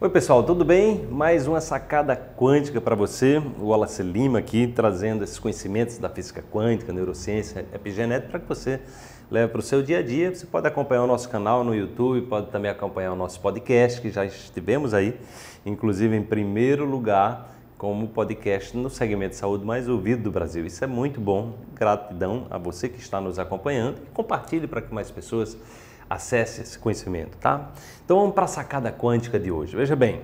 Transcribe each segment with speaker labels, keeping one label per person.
Speaker 1: Oi pessoal, tudo bem? Mais uma sacada quântica para você, o Wallace Lima aqui trazendo esses conhecimentos da física quântica, neurociência, epigenética para que você leve para o seu dia a dia. Você pode acompanhar o nosso canal no YouTube, pode também acompanhar o nosso podcast que já estivemos aí, inclusive em primeiro lugar como podcast no segmento de saúde mais ouvido do Brasil. Isso é muito bom. Gratidão a você que está nos acompanhando e compartilhe para que mais pessoas Acesse esse conhecimento, tá? Então vamos para a sacada quântica de hoje. Veja bem,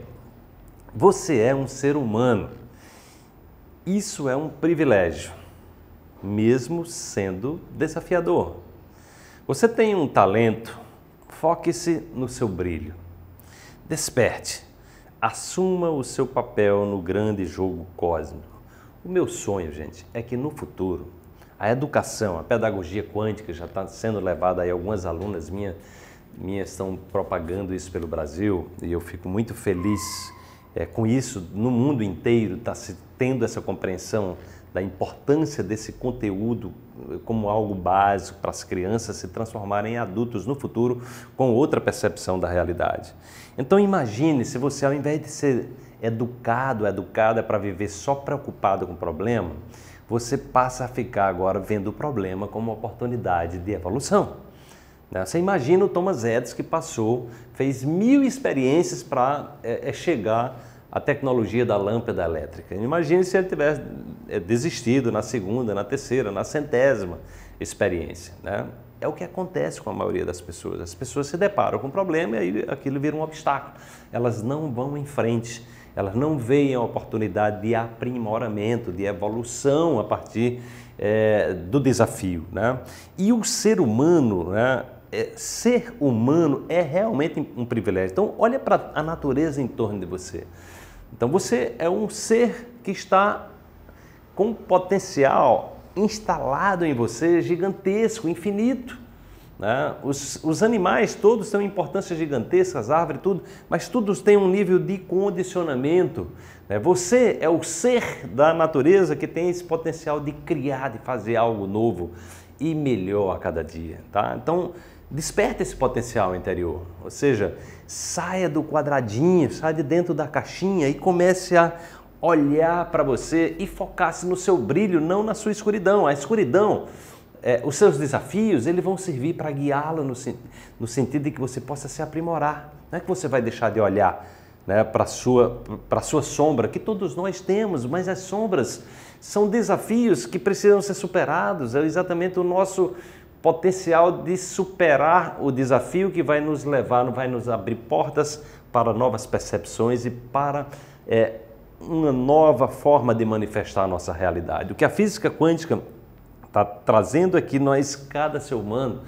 Speaker 1: você é um ser humano. Isso é um privilégio, mesmo sendo desafiador. Você tem um talento, foque-se no seu brilho. Desperte, assuma o seu papel no grande jogo cósmico. O meu sonho, gente, é que no futuro a educação, a pedagogia quântica já está sendo levada aí, algumas alunas minhas estão propagando isso pelo Brasil e eu fico muito feliz é, com isso. No mundo inteiro está se tendo essa compreensão da importância desse conteúdo eh, como algo básico para as crianças se transformarem em adultos no futuro com outra percepção da realidade. Então imagine se você, ao invés de ser educado, educada para viver só preocupado com o problema, você passa a ficar agora vendo o problema como uma oportunidade de evolução. Né? Você imagina o Thomas Edison que passou, fez mil experiências para é, é chegar à tecnologia da lâmpada elétrica. Imagine se ele tivesse é, desistido na segunda, na terceira, na centésima experiência. Né? É o que acontece com a maioria das pessoas. As pessoas se deparam com um problema e aí aquilo vira um obstáculo. Elas não vão em frente elas não veem a oportunidade de aprimoramento, de evolução a partir é, do desafio. Né? E o ser humano, né, é, ser humano é realmente um privilégio. Então, olha para a natureza em torno de você. Então, você é um ser que está com um potencial instalado em você gigantesco, infinito. Né? Os, os, animais todos têm importância gigantesca, as árvores, tudo, mas todos têm um nível de condicionamento. Né? Você é o ser da natureza que tem esse potencial de criar, de fazer algo novo e melhor a cada dia. Tá? Então, desperta esse potencial interior, ou seja, saia do quadradinho, saia de dentro da caixinha e comece a olhar para você e focar-se no seu brilho, não na sua escuridão. A escuridão é, os seus desafios eles vão servir para guiá-la no, no, sentido de que você possa se aprimorar. Não é que você vai deixar de olhar né, para a sua, sua sombra, que todos nós temos, mas as sombras são desafios que precisam ser superados. É exatamente o nosso potencial de superar o desafio que vai nos levar, vai nos abrir portas para novas percepções e para é, uma nova forma de manifestar a nossa realidade. O que a física quântica está trazendo aqui, nós, cada ser humano,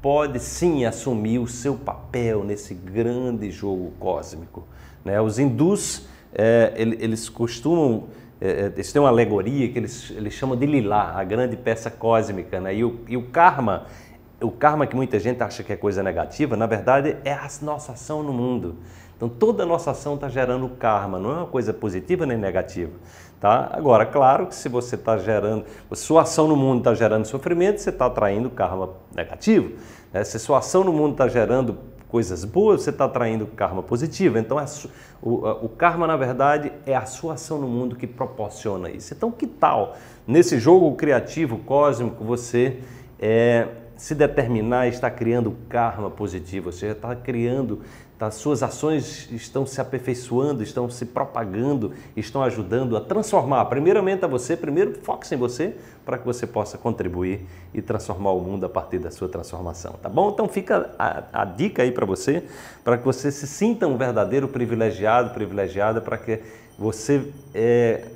Speaker 1: pode sim assumir o seu papel nesse grande jogo cósmico. Né? Os hindus, é, eles costumam, é, é, eles têm uma alegoria que eles, eles chamam de lilá, a grande peça cósmica, né? e, o, e o karma o karma que muita gente acha que é coisa negativa, na verdade é a nossa ação no mundo. Então toda a nossa ação está gerando karma, não é uma coisa positiva nem negativa. Tá? Agora, claro que se você está gerando, sua ação no mundo está gerando sofrimento, você está atraindo karma negativo. Né? Se sua ação no mundo está gerando coisas boas, você está atraindo karma positivo. Então, é o, o, karma, na verdade, é a sua ação no mundo que proporciona isso. Então, que tal, nesse jogo criativo cósmico, você é, se determinar está criando karma positivo, ou seja, está criando, tá, suas ações estão se aperfeiçoando, estão se propagando, estão ajudando a transformar, primeiramente a você, primeiro foque em você, para que você possa contribuir e transformar o mundo a partir da sua transformação, tá bom? Então fica a, a dica aí para você, para que você se sinta um verdadeiro privilegiado, privilegiada, para que você é,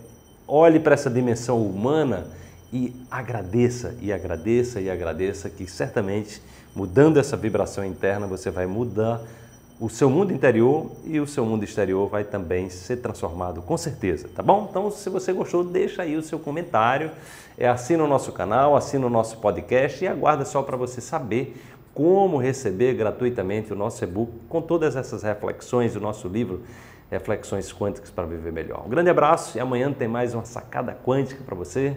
Speaker 1: olhe para essa dimensão humana e agradeça, e agradeça, e agradeça, que certamente mudando essa vibração interna você vai mudar o seu mundo interior e o seu mundo exterior vai também ser transformado, com certeza, tá bom? Então, se você gostou, deixa aí o seu comentário, é, assina o nosso canal, assina o nosso podcast e aguarda só para você saber como receber gratuitamente o nosso e-book com todas essas reflexões do nosso livro Reflexões Quânticas para Viver Melhor. Um grande abraço e amanhã tem mais uma sacada quântica para você.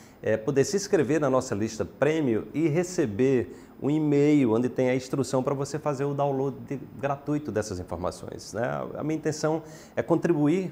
Speaker 1: é, poder se inscrever na nossa lista prêmio e receber um e-mail onde tem a instrução para você fazer o download de, gratuito dessas informações. Né? A minha intenção é contribuir